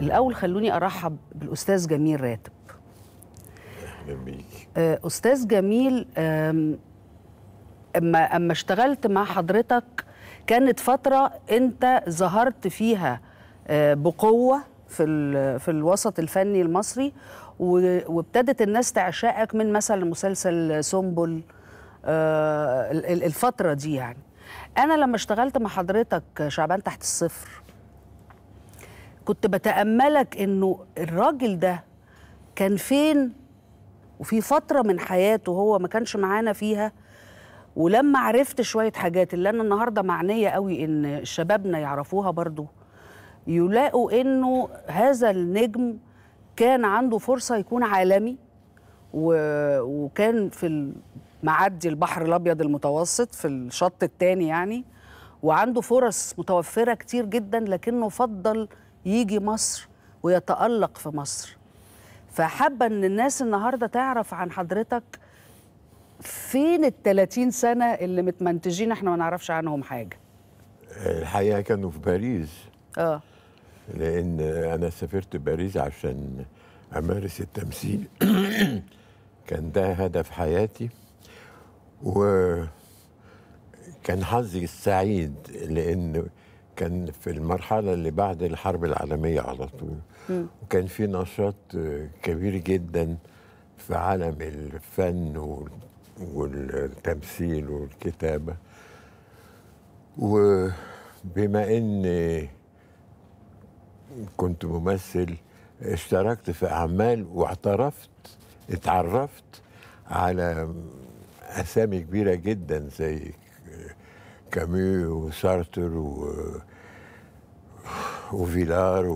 الأول خلوني أرحب بالأستاذ جميل راتب جميل آه، أستاذ جميل أما أما اشتغلت مع حضرتك كانت فترة أنت ظهرت فيها آه، بقوة في في الوسط الفني المصري وابتدت الناس تعشقك من مثلا مسلسل سنبل آه، الفترة دي يعني أنا لما اشتغلت مع حضرتك شعبان تحت الصفر كنت بتأملك إنه الراجل ده كان فين وفي فترة من حياته هو ما كانش معانا فيها ولما عرفت شوية حاجات اللي أنا النهاردة معنية قوي إن شبابنا يعرفوها برضو يلاقوا إنه هذا النجم كان عنده فرصة يكون عالمي وكان في معدي البحر الأبيض المتوسط في الشط الثاني يعني وعنده فرص متوفرة كتير جدا لكنه فضل يجي مصر ويتألق في مصر فحابة أن الناس النهاردة تعرف عن حضرتك فين ال 30 سنة اللي متمنتجين احنا ما نعرفش عنهم حاجة الحقيقة كانوا في باريس اه لأن أنا سافرت باريس عشان أمارس التمثيل كان ده هدف حياتي وكان حظي السعيد لأن كان في المرحله اللي بعد الحرب العالميه على طول وكان في نشاط آه، كبير جدا في عالم الفن والتمثيل والكتابه وبما ان كنت ممثل اشتركت في اعمال واعترفت اتعرفت على اسامي كبيره جدا زي Camus, o Sartre, o, eh, o Vilar, o